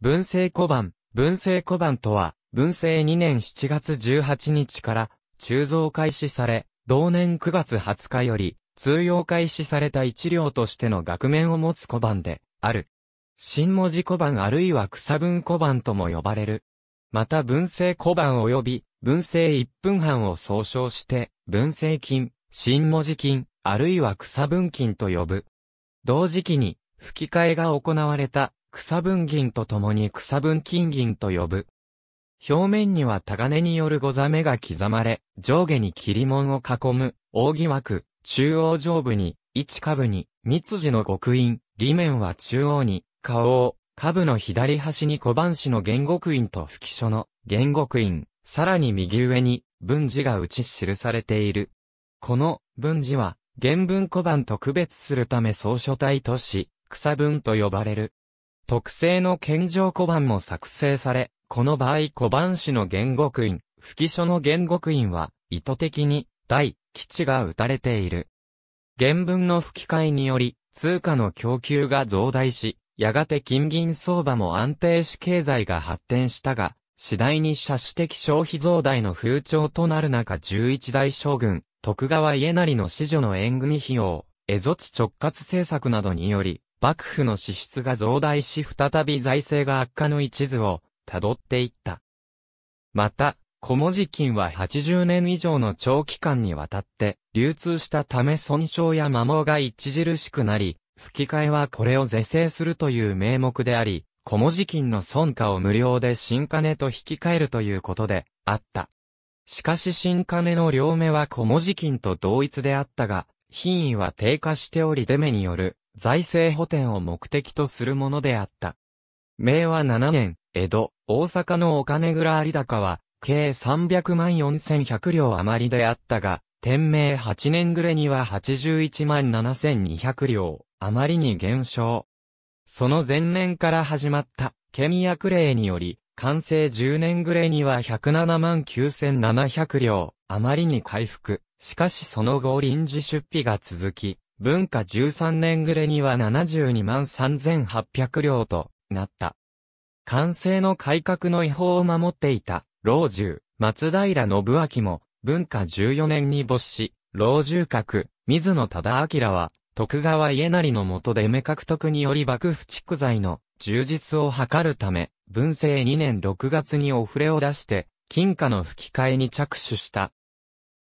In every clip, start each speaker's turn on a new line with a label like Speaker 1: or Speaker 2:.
Speaker 1: 文政小判、文政小判とは、文政2年7月18日から、鋳造開始され、同年9月20日より、通用開始された一両としての額面を持つ小判で、ある。新文字小判あるいは草文小判とも呼ばれる。また文政小判及び、文政一分半を総称して、文政金、新文字金、あるいは草文金と呼ぶ。同時期に、吹き替えが行われた草分銀と共に草分金銀と呼ぶ。表面には鋼によるござめが刻まれ、上下に切り門を囲む、扇枠、中央上部に、一下部に、三字の極印、裏面は中央に、顔を、下部の左端に小判紙の原獄印と吹書の原獄印、さらに右上に文字が打ち記されている。この文字は原文小判と区別するため草書体とし、草文と呼ばれる。特製の健常小判も作成され、この場合小判紙の言語印、吹書の言語印は、意図的に、大、基地が打たれている。原文の吹き替えにより、通貨の供給が増大し、やがて金銀相場も安定し経済が発展したが、次第に社史的消費増大の風潮となる中十一代将軍、徳川家成の子女の縁組費用、蝦夷地直轄政策などにより、幕府の支出が増大し再び財政が悪化の一途をたどっていった。また、小文字金は80年以上の長期間にわたって流通したため損傷や摩耗が著しくなり、吹き替えはこれを是正するという名目であり、小文字金の損価を無料で新金と引き換えるということであった。しかし新金の両目は小文字金と同一であったが、品位は低下しておりデメによる財政補填を目的とするものであった。明和7年、江戸、大阪のお金蔵有高は、計300万4100両余りであったが、天明8年暮れには81万7200両余りに減少。その前年から始まった、ケミアクレにより、完成10年暮れには107万9700両余りに回復。しかしその後臨時出費が続き、文化13年暮れには72万3800両となった。完成の改革の違法を守っていた、老中、松平信明も、文化14年に没し、老中閣、水野忠明は、徳川家成の下で目獲得により幕府蓄財の充実を図るため、文政2年6月にお触れを出して、金貨の吹き替えに着手した。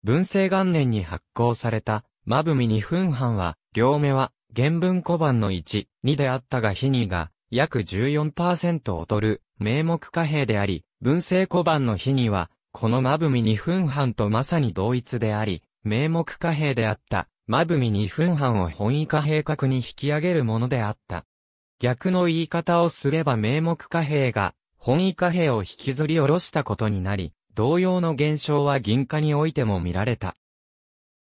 Speaker 1: 文政元年に発行されたマブミ二分半は、両目は、原文小判の1、2であったが比2が、約14%を取る、名目貨幣であり、文政小判の比2は、このマブミ二分半とまさに同一であり、名目貨幣であった、マブミ二分半を本位貨幣格に引き上げるものであった。逆の言い方をすれば名目貨幣が、本位貨幣を引きずり下ろしたことになり、同様の現象は銀貨においても見られた。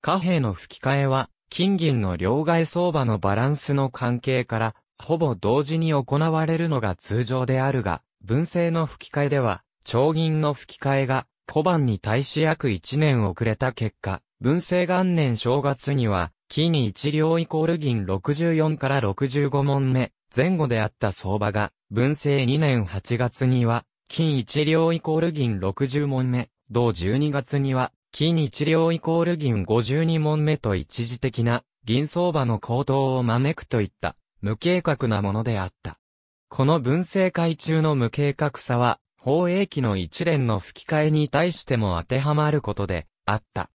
Speaker 1: 貨幣の吹き替えは、金銀の両替相場のバランスの関係から、ほぼ同時に行われるのが通常であるが、文政の吹き替えでは、長銀の吹き替えが、小判に対し約1年遅れた結果、文政元年正月には、金1両イコール銀64から65問目、前後であった相場が、文政2年8月には、金1両イコール銀60問目、同12月には、金一両イコール銀五十二問目と一時的な銀相場の高騰を招くといった無計画なものであった。この文政会中の無計画さは、法営期の一連の吹き替えに対しても当てはまることであった。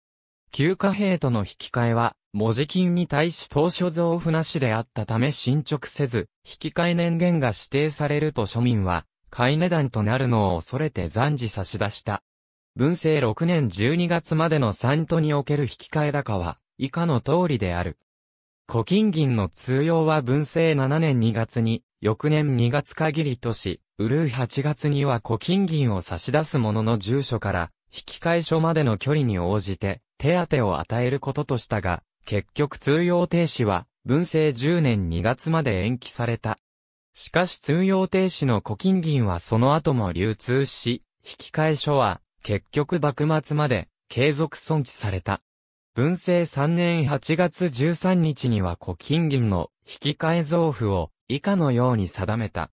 Speaker 1: 旧貨幣との引き換えは、文字金に対し当初増付なしであったため進捗せず、引き換え年限が指定されると庶民は、買い値段となるのを恐れて暫時差し出した。文政6年12月までの三都における引換高は、以下の通りである。古今銀の通用は文政7年2月に、翌年2月限りとし、うるう8月には古今銀を差し出す者の住所から、引換所までの距離に応じて、手当を与えることとしたが、結局通用停止は、文政10年2月まで延期された。しかし通用停止の古今銀はその後も流通し、引換所は、結局幕末まで継続存置された。文政3年8月13日には古金銀の引き換え増付を以下のように定めた。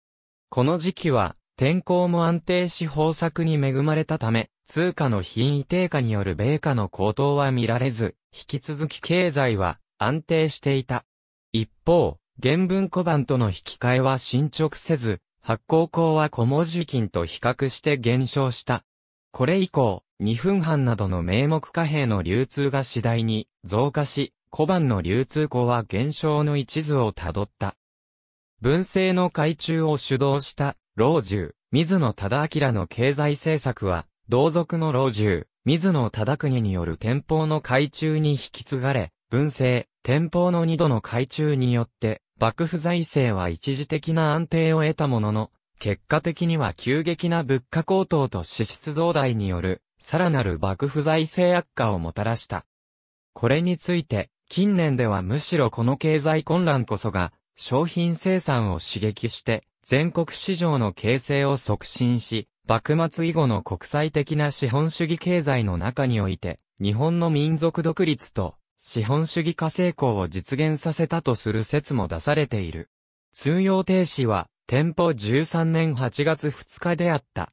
Speaker 1: この時期は天候も安定し豊作に恵まれたため、通貨の品位低下による米価の高騰は見られず、引き続き経済は安定していた。一方、原文小判との引き換えは進捗せず、発行口は小文字金と比較して減少した。これ以降、2分半などの名目貨幣の流通が次第に増加し、小判の流通庫は減少の一途をたどった。文政の改中を主導した老中、水野忠明の経済政策は、同族の老中、水野忠国による天保の改中に引き継がれ、文政、天保の二度の改中によって、幕府財政は一時的な安定を得たものの、結果的には急激な物価高騰と支出増大による、さらなる幕府財政悪化をもたらした。これについて、近年ではむしろこの経済混乱こそが、商品生産を刺激して、全国市場の形成を促進し、幕末以後の国際的な資本主義経済の中において、日本の民族独立と資本主義化成功を実現させたとする説も出されている。通用停止は天保13年8月2日であった。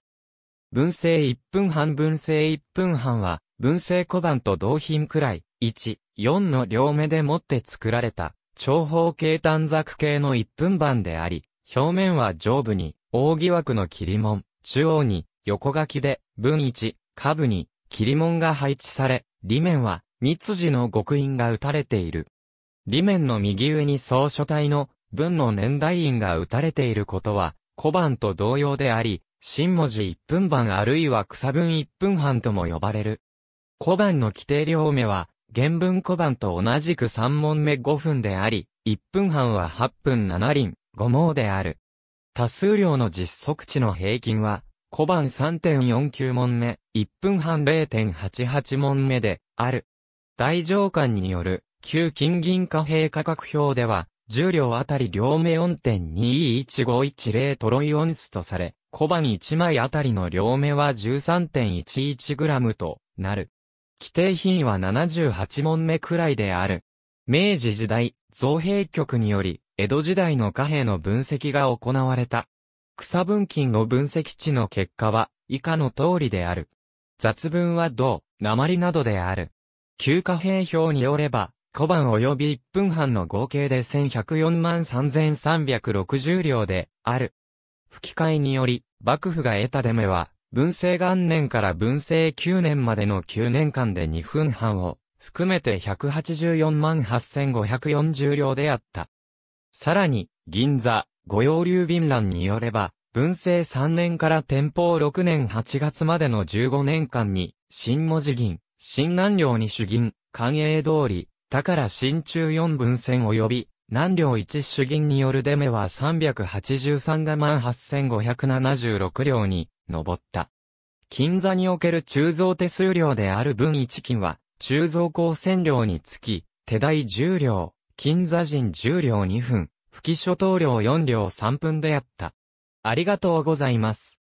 Speaker 1: 文政1分半文政1分半は、文政小判と同品くらい、1、4の両目でもって作られた、長方形短冊形の1分版であり、表面は上部に、扇枠の切り門、中央に、横書きで、文1、下部に、切り門が配置され、裏面は、密字の極印が打たれている。裏面の右上に草書体の文の年代印が打たれていることは、小判と同様であり、新文字一分版あるいは草文一分半とも呼ばれる。小判の規定量目は、原文小判と同じく3問目5分であり、1分半は8分7輪、5毛である。多数量の実測値の平均は、小判3.49問目、1分半0.88問目で、ある。大上官による、旧金銀貨幣価格表では、重量両あたり両目4.21510トロイオンスとされ、小判1枚あたりの両目は 13.11g となる。規定品は78問目くらいである。明治時代、造幣局により、江戸時代の貨幣の分析が行われた。草分金の分析値の結果は、以下の通りである。雑文は銅、鉛などである。旧貨幣表によれば、小判及び1分半の合計で1104万3360両で、ある。吹き替えにより、幕府が得た出目は、文政元年から文政9年までの9年間で2分半を、含めて184万8540両であった。さらに、銀座、御用流便欄によれば、文政3年から天保6年8月までの15年間に、新文字銀、新南領に主銀、官営通り、だから新中4分線及び、南領一主銀による出目は383が万8576両に上った。金座における鋳造手数料である分1金は、鋳造高線量につき、手代10両、金座人10両2分、吹き諸島料4両3分であった。ありがとうございます。